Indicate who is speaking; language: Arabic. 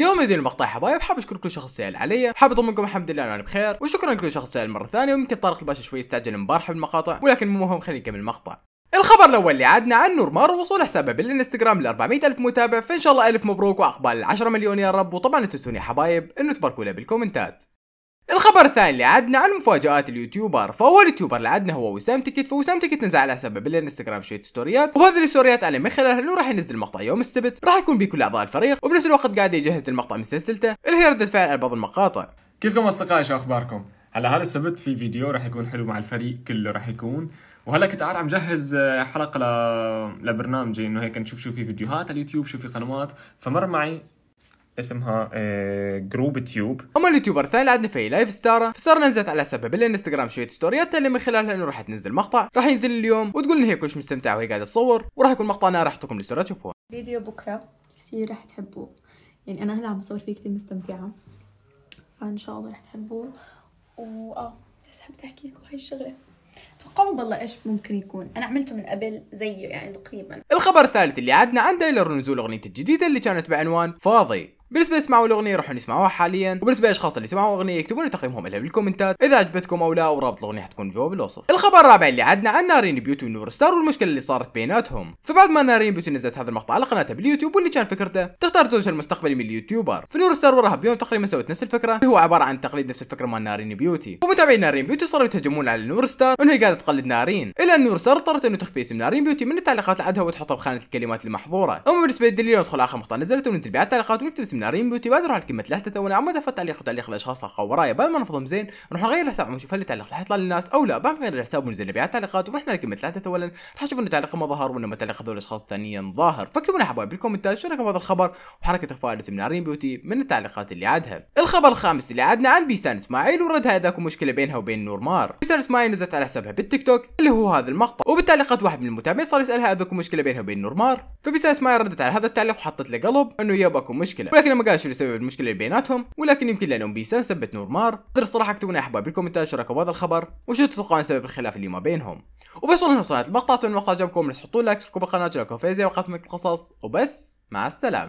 Speaker 1: اليوم هذه المقطع حبايب حاب اشكر كل شخص سال علي حاب اطمنكم الحمد لله انا بخير وشكرا لكل شخص سال مره ثانيه ويمكن طارق الباشا شوي استعجل امبارح بالمقاطع ولكن مو مهم خلينا نكمل المقطع الخبر الاول اللي عادنا عن نور مار وصول حسابه بالانستغرام ل 400 الف متابع فان شاء الله الف مبروك واقبال 10 مليون يا رب وطبعا لا تنسوني حبايب انه تباركوا له بالكومنتات الخبر الثاني اللي عدنا عن مفاجات اليوتيوبر فاول يوتيوبر اللي عدنا هو وسام تيكت فوسام تيكت نزل على سبب الانستغرام شويه ستوريات وهذه الستوريات انا من خلالها انه راح ينزل مقطع يوم السبت راح يكون بيه كل اعضاء الفريق وبنفس الوقت قاعد يجهز المقطع من سلسلته اللي هي رده فعل على بعض المقاطع كيفكم اصدقائي شو اخباركم هلا هذا السبت في فيديو راح يكون حلو مع الفريق كله راح يكون وهلا كنت قاعد عم جهز آه، حلقه ل... لبرنامجي انه هيك نشوف شو في فيديوهات على اليوتيوب شو في قنوات فمر معي اسمها آه، جروب تيوب اما اليوتيوبر الثاني اللي عندنا في لايف ستارة فستارا نزلت على سبب الانستغرام شويه ستوريات اللي من خلالها انه راح تنزل مقطع راح ينزل اليوم وتقول ان هي كلش مستمتعه وهي قاعده تصور وراح يكون مقطعنا راح احطكم للستوري تشوفوه فيديو بكره كثير راح تحبوه يعني انا هلا عم بصور فيه كثير مستمتعه فان شاء الله راح تحبوه واه بس حبيت احكي لكم هاي الشغله توقعوا والله ايش ممكن يكون انا عملته من قبل زيه يعني تقريبا الخبر الثالث اللي عدنا عن دايلر نزول اغنيته الجديده اللي كانت بعنوان فاضي بالنسبه يسمعوا الاغنيه روحوا يسمعوها حاليا وبالنسبه للاشخاص اللي سمعوا الاغنيه يكتبوا لي تقييمهم لها بالكومنتات اذا عجبتكم او لا ورابط الاغنيه حتكون جوا بالوصف الخبر الرابع اللي عدنا عن نارين بيوتي ونور ستار والمشكله اللي صارت بيناتهم فبعد ما نارين بيوتي نزلت هذا المقطع على قناتها باليوتيوب واللي كان فكرته تختار زوجها المستقبلي من اليوتيوبر فنور ستار وراها بيوم تقريبا سوت نفس الفكره اللي هو عباره عن تقليد نفس الفكره مال نارين بيوتي ومتابعين نارين بيوتي صاروا يتهجمون على نور ستار انه هي قاعده تقلد نارين الا ان نور ستار اضطرت انه تخفي اسم نارين بيوتي من التعليقات اللي عندها وتحطها بخانه الكلمات المحظوره اما بالنسبه للدليل ندخل اخر مقطع نزلته وننتبه على التعليقات ونكتب اسم نارين بيوتي بادروا على الكلمات لا تتونا عمود في التعليق وتعليق الاشخاص ورايا بعد ما نفضهم زين نروح نغير الحساب ونشوف هل التعليق راح يطلع للناس او لا بعد ما نغير الحساب ونزل نبيعات تعليقات ورحنا لكلمه لا تتولا راح نشوف انه التعليق ما ظهر وانما تعليق هذول الاشخاص الثانيين ظاهر فاكتبوا لنا حبايب بالكومنتات شو رايكم بهذا الخبر وحركه اخفاء اسم نارين بيوتي من التعليقات اللي عادها الخبر الخامس اللي عادنا عن بيسان اسماعيل وردها هذاك مشكله بينها وبين نور مار بيسان اسماعيل نزلت على حسابها بالتيك توك اللي هو هذا المقطع وبالتعليقات واحد من المتابعين صار يسالها هذاك مشكله بينها وبين نور مار فبيسان اسماعيل ردت على هذا التعليق وحطت له قلب انه يباكم مشكله لكن ما قال شنو سبب المشكله اللي بيناتهم ولكن يمكن لانهم بيسان سبت نورمار مار الصراحه اكتبوا لنا احبابي بالكومنتات شاركوا بهذا الخبر وشو تتوقعون سبب الخلاف اللي ما بينهم وبس والله وصلت المقطع اتمنى المقطع عجبكم لا تحطوا لايك تشتركوا بالقناه تشاركوا فيزياء وختمك القصص وبس مع السلامه